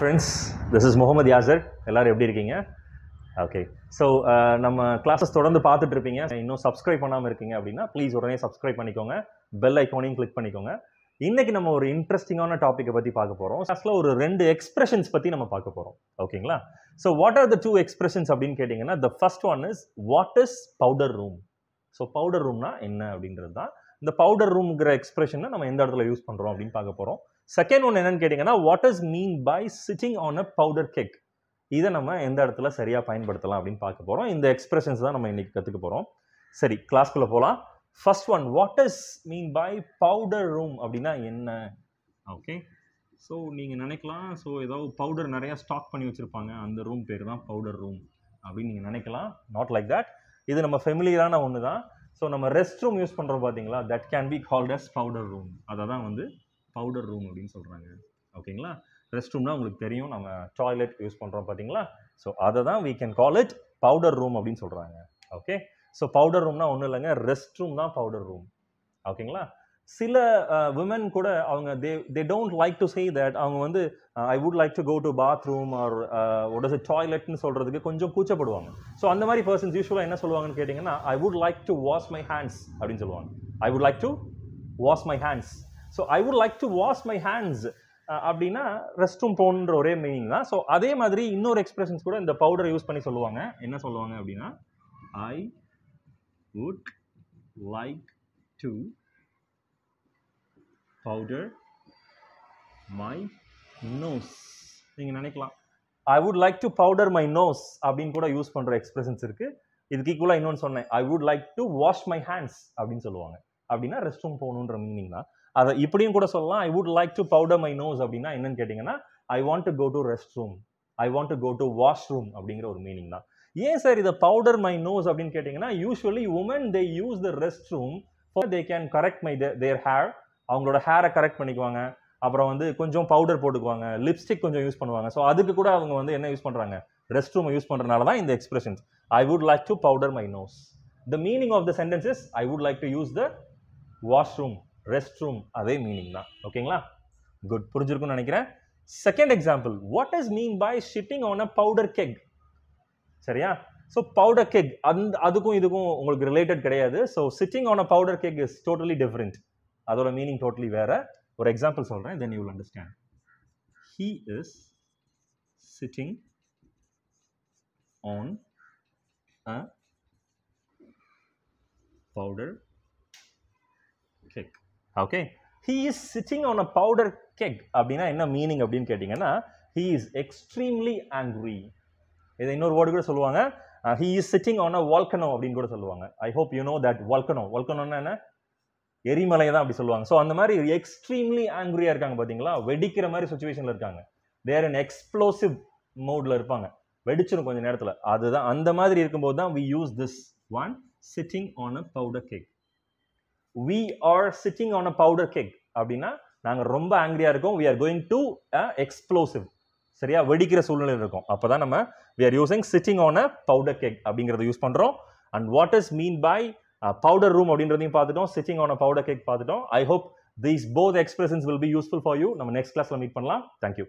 friends this is Mohammed Yasar எல்லோரும் எப்படி இருக்கீங்க ஓகே ஸோ uh, நம்ம கிளாஸஸ் தொடர்ந்து பார்த்துட்டு இருப்பீங்க இன்னும் சப்ஸ்கிரைப் பண்ணாமல் இருக்கீங்க அப்படின்னா ப்ளீஸ் உடனே சப்ஸ்கிரைப் பண்ணிக்கோங்க பெல் ஐக்கோனையும் கிளிக் பண்ணிக்கோங்க இன்றைக்கி நம்ம ஒரு இன்ட்ரெஸ்டிங்கான டாப்பிக்கை பற்றி பார்க்க போகிறோம் ஃபஸ்ட்டில் ஒரு ரெண்டு எக்ஸ்பிரஷன்ஸ் பற்றி நம்ம பார்க்க போகிறோம் ஓகேங்களா so what are the two expressions அப்படின்னு கேட்டிங்கன்னா the first one is what is powder room so powder ரூம்னா என்ன அப்படின்றது தான் இந்த பவுடர் ரூம்ங்கிற எக்ஸ்பிரஷனை நம்ம எந்த இடத்துல யூஸ் பண்ணுறோம் அப்படின்னு பார்க்க போகிறோம் செகண்ட் ஒன்று என்னன்னு கேட்டிங்கன்னா what is mean by sitting on a powder keg இதை நம்ம எந்த இடத்துல சரியாக பயன்படுத்தலாம் அப்படின்னு பார்க்க போகிறோம் இந்த எக்ஸ்பிரஷன்ஸ் தான் நம்ம இன்றைக்கி கற்றுக்க போகிறோம் சரி கிளாஸ்க்குள்ளே போகலாம் first one what is mean by powder room அப்படின்னா என்ன ஓகே ஸோ நீங்கள் நினைக்கலாம் ஸோ ஏதாவது பவுடர் நிறையா ஸ்டாக் பண்ணி வச்சுருப்பாங்க அந்த ரூம் பேர் தான் பவுடர் ரூம் அப்படின்னு நீங்கள் நினைக்கலாம் நாட் லைக் தட் இது நம்ம ஃபெமிலியரான ஒன்று தான் ஸோ நம்ம ரெஸ்ட் ரூம் யூஸ் பண்ணுறோம் பார்த்தீங்களா that can be called as powder room அதை தான் வந்து பவுடர் ரூம் அப்படின்னு சொல்கிறாங்க ஓகேங்களா ரெஸ்ட் ரூம்னா உங்களுக்கு தெரியும் நம்ம டாய்லெட் யூஸ் பண்ணுறோம் பார்த்தீங்களா ஸோ அதை தான் we can call it powder room அப்படின்னு சொல்கிறாங்க ஓகே ஸோ பவுடர் ரூம்னா ஒன்றும் இல்லைங்க ரெஸ்ட் ரூம் தான் பவுடர் ரூம் ஓகேங்களா சில விமன் கூட அவங்க they they don't like to say that அவங்க வந்து I would like to go to bathroom or உடஸ் டாய்லெட்னு சொல்கிறதுக்கு கொஞ்சம் கூச்சப்படுவாங்க ஸோ அந்த மாதிரி பர்சன்ஸ் யூஸ்வலாக என்ன சொல்லுவாங்கன்னு கேட்டிங்கன்னா I would like to wash my hands அப்படின்னு சொல்லுவாங்க I would like to wash my hands so I would like to wash my hands அப்படின்னா ரெஸ்ட் ரூம் போன்ற ஒரே மீனிங் தான் ஸோ அதே மாதிரி இன்னொரு எக்ஸ்பிரஷன்ஸ் கூட இந்த பவுடர் யூஸ் பண்ணி சொல்லுவாங்க என்ன சொல்லுவாங்க அப்படின்னா I would like to powder my nose நீங்கள் நினைக்கலாம் I would like to powder my nose அப்படின்னு கூட யூஸ் பண்ணுற எக்ஸ்பிரஷன்ஸ் இருக்குது இதுக்கு ஈக்குவலாக இன்னொன்று சொன்னேன் I would like to wash my hands அப்படின்னு சொல்லுவாங்க அப்படின்னா ரெஸ்ட் ரூம் போகணுன்ற மீனிங் தான் அதை இப்படியும் கூட சொல்லலாம் I would like to powder my nose அப்படின்னா என்னன்னு கேட்டிங்கன்னா I want to go to rest room I want to go to wash room அப்படிங்கிற ஒரு மீனிங் தான் ஏன் சார் இதை பவுடர் மை நோஸ் அப்படின்னு கேட்டிங்கன்னா usually women they use the rest room for they can correct my their hair அவங்களோட ஹேரை correct பண்ணிக்குவாங்க அப்புறம் வந்து கொஞ்சம் பவுடர் போட்டுக்குவாங்க லிப்ஸ்டிக் கொஞ்சம் யூஸ் பண்ணுவாங்க ஸோ அதுக்கு கூட அவங்க வந்து என்ன யூஸ் பண்ணுறாங்க ரெஸ்ட் ரூமை யூஸ் பண்ணுறனால தான் இந்த expressions I would like to powder my nose the meaning of the sentences I would like to use the washroom rest room அதே மீனிங் தான் ஓகேங்களா குட் புரிஞ்சிருக்கும்னு நினைக்கிறேன் second example what is mean by sitting on a powder keg சரியா so powder keg அந்த அதுக்கும் இதுக்கும் உங்களுக்கு ரிலேட்டட் கிடையாது so sitting on a powder keg is totally different அதோட மீனிங் டோட்டலி வேறு ஒரு எக்ஸாம்பிள் சொல்கிறேன் தென் you will understand he is sitting on a powder keg okay he is sitting on a powder keg அப்படின்னா என்ன meaning அப்படின்னு கேட்டிங்கன்னா he is extremely angry இதை இன்னொரு வேர்டு கூட சொல்லுவாங்க he is sitting on a volcano அப்படின்னு கூட சொல்லுவாங்க I hope you know that volcano வால்கனோன்னா என்ன எரிமலை தான் அப்படி சொல்லுவாங்க ஸோ அந்த மாதிரி எக்ஸ்ட்ரீம்லி ஆங்க்ரியாக இருக்காங்க பார்த்தீங்களா வெடிக்கிற மாதிரி சுச்சுவேஷனில் இருக்காங்க தேர் அன் எக்ஸ்ப்ளோசிவ் மோடில் இருப்பாங்க வெடிச்சிடும் கொஞ்சம் நேரத்தில் அதுதான் அந்த மாதிரி இருக்கும்போது தான் we use this one sitting on a powder keg we are sitting on a powder keg அப்படின்னா நாங்கள் ரொம்ப ஆங்கிரியாக இருக்கோம் we are going to explosive சரியா வெடிக்கிற சூழ்நிலை இருக்கும் அப்போ தான் நம்ம we are using sitting on a powder keg அப்படிங்கிறத யூஸ் பண்ணுறோம் and what is mean by powder room அப்படின்றதையும் பார்த்துட்டோம் ஸ்டிச்சிங் ஆன் பவுடர் கேக் பார்த்துட்டோம் I hope these both expressions will be useful for you நம்ம நெக்ஸ்ட் கிளாஸில் meet பண்ணலாம் thank you